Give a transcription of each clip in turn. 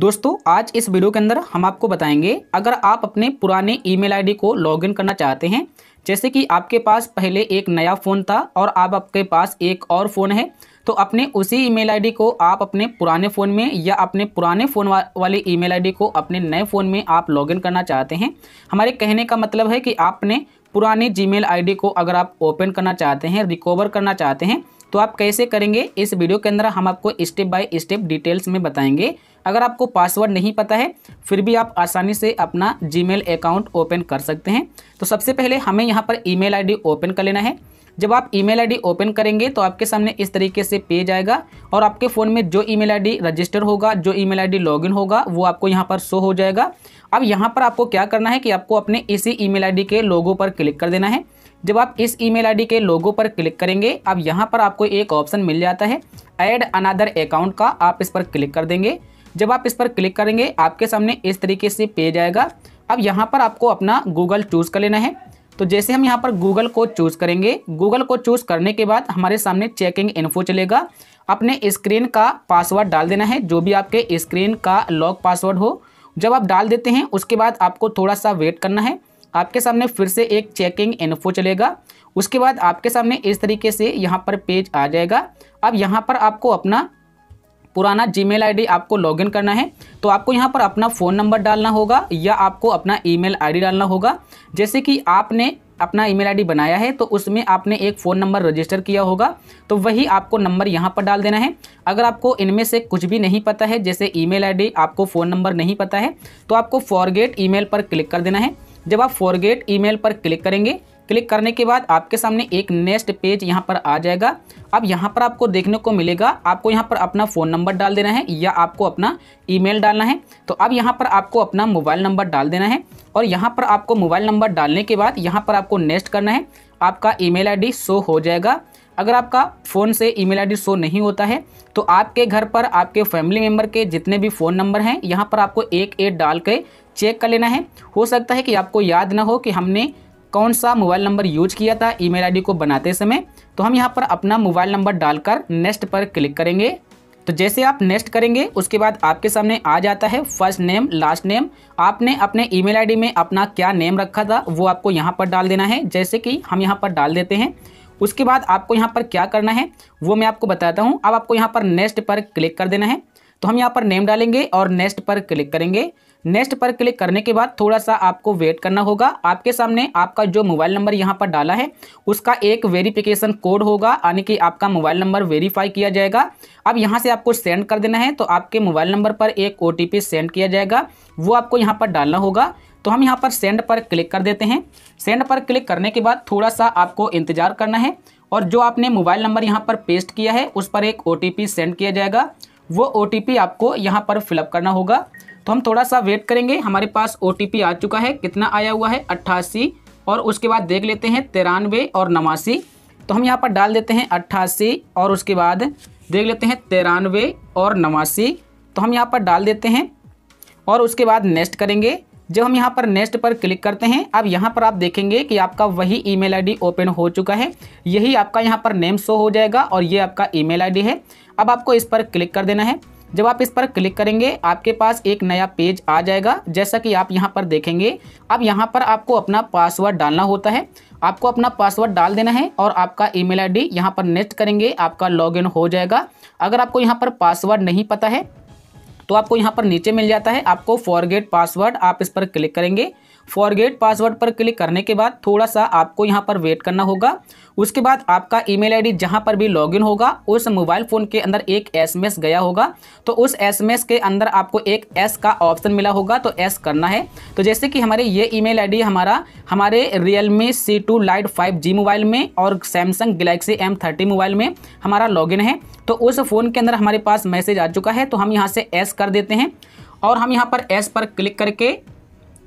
दोस्तों आज इस वीडियो के अंदर हम आपको बताएंगे अगर आप अपने पुराने ईमेल आईडी को लॉगिन करना चाहते हैं जैसे कि आपके पास पहले एक नया फ़ोन था और अब आपके पास एक और फ़ोन है तो अपने उसी ईमेल आईडी को आप अपने पुराने फ़ोन में या अपने पुराने फ़ोन वा, वाले ईमेल आईडी को अपने नए फ़ोन में आप लॉगिन करना चाहते हैं हमारे कहने का मतलब है कि आपने पुराने जी मेल को अगर आप ओपन करना चाहते हैं रिकवर करना चाहते हैं तो आप कैसे करेंगे इस वीडियो के अंदर हम आपको स्टेप बाय स्टेप डिटेल्स में बताएंगे अगर आपको पासवर्ड नहीं पता है फिर भी आप आसानी से अपना जीमेल अकाउंट ओपन कर सकते हैं तो सबसे पहले हमें यहाँ पर ईमेल आईडी ओपन कर लेना है जब आप ईमेल आईडी ओपन करेंगे तो आपके सामने इस तरीके से पेज आएगा और आपके फ़ोन में जो ईमेल आईडी रजिस्टर होगा जो ईमेल आईडी लॉगिन होगा वो आपको यहाँ पर शो हो जाएगा अब यहाँ पर आपको क्या करना है कि आपको अपने इसी ईमेल आईडी के लोगों पर क्लिक कर देना है जब आप इस ईमेल आईडी के लोगो पर क्लिक करेंगे अब यहाँ पर आपको एक ऑप्शन मिल जाता है ऐड अनादर अकाउंट का आप इस पर क्लिक कर देंगे जब आप इस पर क्लिक करेंगे आपके सामने इस तरीके से पेज आएगा अब यहाँ पर आपको अपना गूगल चूज़ कर लेना है तो जैसे हम यहाँ पर गूगल को चूज़ करेंगे गूगल को चूज़ करने के बाद हमारे सामने चेकिंग इन्फो चलेगा अपने स्क्रीन का पासवर्ड डाल देना है जो भी आपके स्क्रीन का लॉक पासवर्ड हो जब आप डाल देते हैं उसके बाद आपको थोड़ा सा वेट करना है आपके सामने फिर से एक चेकिंग इन्फो चलेगा उसके बाद आपके सामने इस तरीके से यहाँ पर पेज आ जाएगा अब यहाँ पर आपको अपना पुराना जी मेल आपको लॉगिन करना है तो आपको यहाँ पर अपना फ़ोन नंबर डालना होगा या आपको अपना ई मेल डालना होगा जैसे कि आपने अपना ईमेल आईडी बनाया है तो उसमें आपने एक फ़ोन नंबर रजिस्टर किया होगा तो वही आपको नंबर यहाँ पर डाल देना है अगर आपको इनमें से कुछ भी नहीं पता है जैसे ईमेल आईडी आपको फ़ोन नंबर नहीं पता है तो आपको फॉरगेट ईमेल पर क्लिक कर देना है जब आप फॉरगेट ईमेल पर क्लिक करेंगे क्लिक करने के बाद आपके सामने एक नेक्स्ट पेज यहाँ पर आ जाएगा अब यहाँ पर आपको देखने को मिलेगा आपको यहाँ पर अपना फ़ोन नंबर डाल देना है या आपको अपना ईमेल डालना है तो अब यहाँ पर आपको अपना मोबाइल नंबर डाल देना है और यहाँ पर आपको मोबाइल नंबर डालने के बाद यहाँ पर आपको नेक्स्ट करना है आपका ई मेल शो हो जाएगा अगर आपका फ़ोन से ईमेल आईडी शो नहीं होता है तो आपके घर पर आपके फैमिली मेम्बर के जितने भी फ़ोन नंबर हैं यहाँ पर आपको एक एक डाल के चेक कर लेना है हो सकता है कि आपको याद ना हो कि हमने कौन सा मोबाइल नंबर यूज किया था ईमेल आईडी को बनाते समय तो हम यहाँ पर अपना मोबाइल नंबर डालकर नेक्स्ट पर क्लिक करेंगे तो जैसे आप नेक्स्ट करेंगे उसके बाद आपके सामने आ जाता है फर्स्ट नेम लास्ट नेम आपने अपने ईमेल आईडी में अपना क्या नेम रखा था वो आपको यहाँ पर डाल देना है जैसे कि हम यहाँ पर डाल देते हैं उसके बाद आपको यहाँ पर क्या करना है वो मैं आपको बताता हूँ अब आपको यहाँ पर नेक्स्ट पर क्लिक कर देना है तो हम यहाँ पर नेम डालेंगे और नेक्स्ट पर क्लिक करेंगे नेक्स्ट पर क्लिक करने के बाद थोड़ा सा आपको वेट करना होगा आपके सामने आपका जो मोबाइल नंबर यहाँ पर डाला है उसका एक वेरिफिकेशन कोड होगा यानी कि आपका मोबाइल नंबर वेरीफाई किया जाएगा अब यहाँ से आपको सेंड कर देना है तो आपके मोबाइल नंबर पर एक ओ सेंड किया जाएगा वो आपको यहाँ पर डालना होगा तो हम यहाँ पर सेंड पर क्लिक कर देते हैं सेंड पर क्लिक करने के बाद थोड़ा सा आपको इंतज़ार करना है और जो आपने मोबाइल नंबर यहाँ पर पेस्ट किया है उस पर एक ओ सेंड किया जाएगा वो ओ आपको यहाँ पर फिलअप करना होगा तो हम थोड़ा सा वेट करेंगे हमारे पास ओ आ चुका है कितना आया हुआ है अट्ठासी और उसके बाद देख लेते हैं तिरानवे और नवासी तो हम यहाँ पर डाल देते हैं अट्ठासी और उसके बाद देख लेते हैं तिरानवे और नवासी तो हम यहाँ पर डाल देते हैं और उसके बाद नेक्स्ट करेंगे जब हम यहाँ पर नेक्स्ट पर क्लिक करते हैं अब यहाँ पर आप देखेंगे कि आपका वही ईमेल आईडी ओपन हो चुका है यही आपका यहाँ पर नेम शो हो जाएगा और ये आपका ईमेल आईडी है अब आपको इस पर क्लिक कर देना है जब आप इस पर क्लिक करेंगे आपके पास एक नया पेज आ जाएगा जैसा कि आप यहाँ पर देखेंगे अब यहाँ पर आपको अपना पासवर्ड डालना होता है आपको अपना पासवर्ड डाल देना है और आपका ईमेल आईडी यहाँ पर नेक्स्ट करेंगे आपका लॉगिन हो जाएगा अगर आपको यहाँ पर पासवर्ड नहीं पता है तो आपको यहाँ पर नीचे मिल जाता है आपको फॉरगेट पासवर्ड आप इस पर क्लिक करेंगे फॉरगेट पासवर्ड पर क्लिक करने के बाद थोड़ा सा आपको यहाँ पर वेट करना होगा उसके बाद आपका ईमेल आईडी जहाँ पर भी लॉगिन होगा उस मोबाइल फ़ोन के अंदर एक एसएमएस गया होगा तो उस एसएमएस के अंदर आपको एक एस का ऑप्शन मिला होगा तो एस करना है तो जैसे कि हमारे ये ईमेल आईडी हमारा हमारे Realme C two lite five G mobile में और Samsung Galaxy M thirty mobile में हमारा लॉगिन है तो उस फ़ोन के अंदर हमारे पास मैसेज आ चुका है तो हम यहाँ से एस कर देते हैं और हम यहाँ पर एस पर क्लिक करके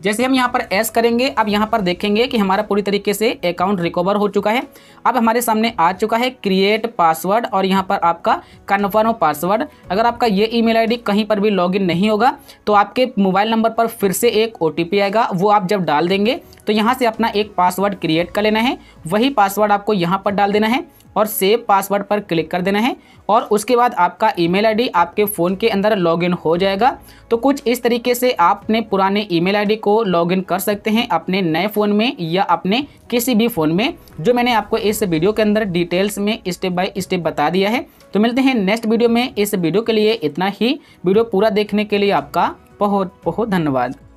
जैसे हम यहाँ पर एस करेंगे अब यहाँ पर देखेंगे कि हमारा पूरी तरीके से अकाउंट रिकवर हो चुका है अब हमारे सामने आ चुका है क्रिएट पासवर्ड और यहाँ पर आपका कन्फर्म पासवर्ड अगर आपका ये ईमेल आईडी कहीं पर भी लॉगिन नहीं होगा तो आपके मोबाइल नंबर पर फिर से एक ओ आएगा वो आप जब डाल देंगे तो यहाँ से अपना एक पासवर्ड क्रिएट कर लेना है वही पासवर्ड आपको यहाँ पर डाल देना है और सेव पासवर्ड पर क्लिक कर देना है और उसके बाद आपका ईमेल आईडी आपके फ़ोन के अंदर लॉगिन हो जाएगा तो कुछ इस तरीके से आप अपने पुराने ईमेल आईडी को लॉगिन कर सकते हैं अपने नए फ़ोन में या अपने किसी भी फ़ोन में जो मैंने आपको इस वीडियो के अंदर डिटेल्स में स्टेप बाय स्टेप बता दिया है तो मिलते हैं नेक्स्ट वीडियो में इस वीडियो के लिए इतना ही वीडियो पूरा देखने के लिए आपका बहुत बहुत धन्यवाद